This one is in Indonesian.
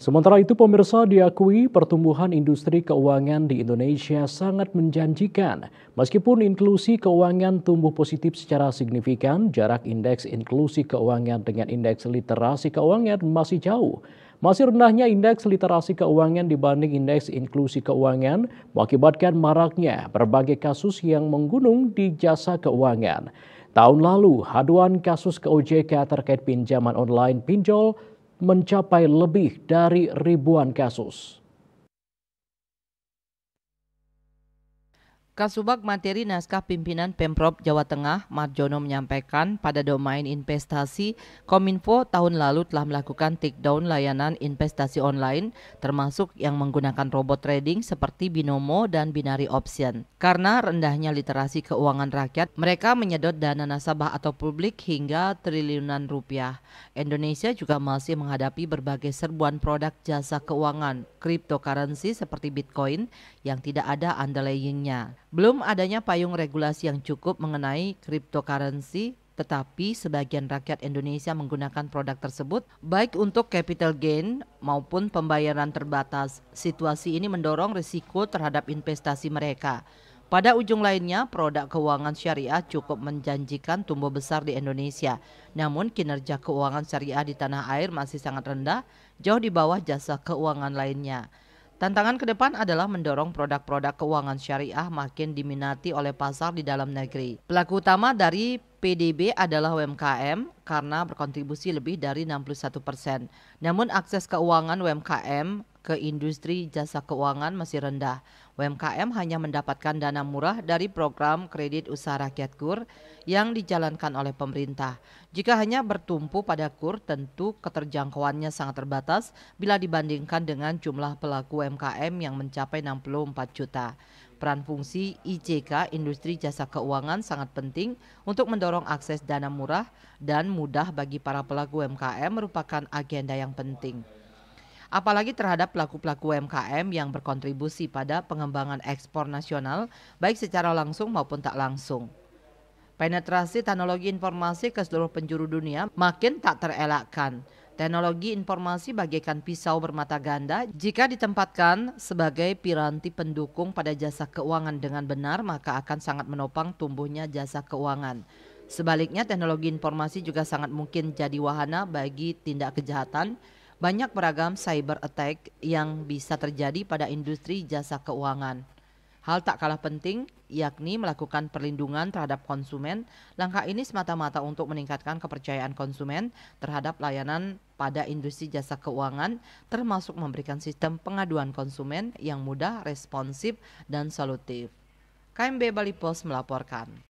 Sementara itu, pemirsa diakui pertumbuhan industri keuangan di Indonesia sangat menjanjikan. Meskipun inklusi keuangan tumbuh positif secara signifikan, jarak indeks inklusi keuangan dengan indeks literasi keuangan masih jauh. Masih rendahnya indeks literasi keuangan dibanding indeks inklusi keuangan mengakibatkan maraknya berbagai kasus yang menggunung di jasa keuangan. Tahun lalu, haduan kasus ke OJK terkait pinjaman online pinjol mencapai lebih dari ribuan kasus. Kasubag Materi Naskah Pimpinan Pemprov Jawa Tengah, Marjono menyampaikan pada domain investasi, Kominfo tahun lalu telah melakukan takedown layanan investasi online, termasuk yang menggunakan robot trading seperti Binomo dan binari Option. Karena rendahnya literasi keuangan rakyat, mereka menyedot dana nasabah atau publik hingga triliunan rupiah. Indonesia juga masih menghadapi berbagai serbuan produk jasa keuangan, cryptocurrency seperti Bitcoin yang tidak ada underlyingnya. Belum adanya payung regulasi yang cukup mengenai cryptocurrency tetapi sebagian rakyat Indonesia menggunakan produk tersebut baik untuk capital gain maupun pembayaran terbatas. Situasi ini mendorong risiko terhadap investasi mereka. Pada ujung lainnya, produk keuangan syariah cukup menjanjikan tumbuh besar di Indonesia. Namun kinerja keuangan syariah di tanah air masih sangat rendah, jauh di bawah jasa keuangan lainnya. Tantangan ke depan adalah mendorong produk-produk keuangan syariah makin diminati oleh pasar di dalam negeri. Pelaku utama dari PDB adalah UMKM karena berkontribusi lebih dari 61 persen. Namun akses keuangan UMKM ke industri jasa keuangan masih rendah. UMKM hanya mendapatkan dana murah dari program kredit usaha rakyat KUR yang dijalankan oleh pemerintah. Jika hanya bertumpu pada KUR, tentu keterjangkauannya sangat terbatas bila dibandingkan dengan jumlah pelaku UMKM yang mencapai 64 juta. Peran fungsi IJK Industri Jasa Keuangan sangat penting untuk mendorong akses dana murah dan mudah bagi para pelaku UMKM merupakan agenda yang penting apalagi terhadap pelaku-pelaku UMKM yang berkontribusi pada pengembangan ekspor nasional baik secara langsung maupun tak langsung. Penetrasi teknologi informasi ke seluruh penjuru dunia makin tak terelakkan. Teknologi informasi bagaikan pisau bermata ganda. Jika ditempatkan sebagai piranti pendukung pada jasa keuangan dengan benar, maka akan sangat menopang tumbuhnya jasa keuangan. Sebaliknya, teknologi informasi juga sangat mungkin jadi wahana bagi tindak kejahatan banyak beragam cyber attack yang bisa terjadi pada industri jasa keuangan. Hal tak kalah penting yakni melakukan perlindungan terhadap konsumen. Langkah ini semata-mata untuk meningkatkan kepercayaan konsumen terhadap layanan pada industri jasa keuangan, termasuk memberikan sistem pengaduan konsumen yang mudah, responsif, dan solutif. KMB Bali Post melaporkan.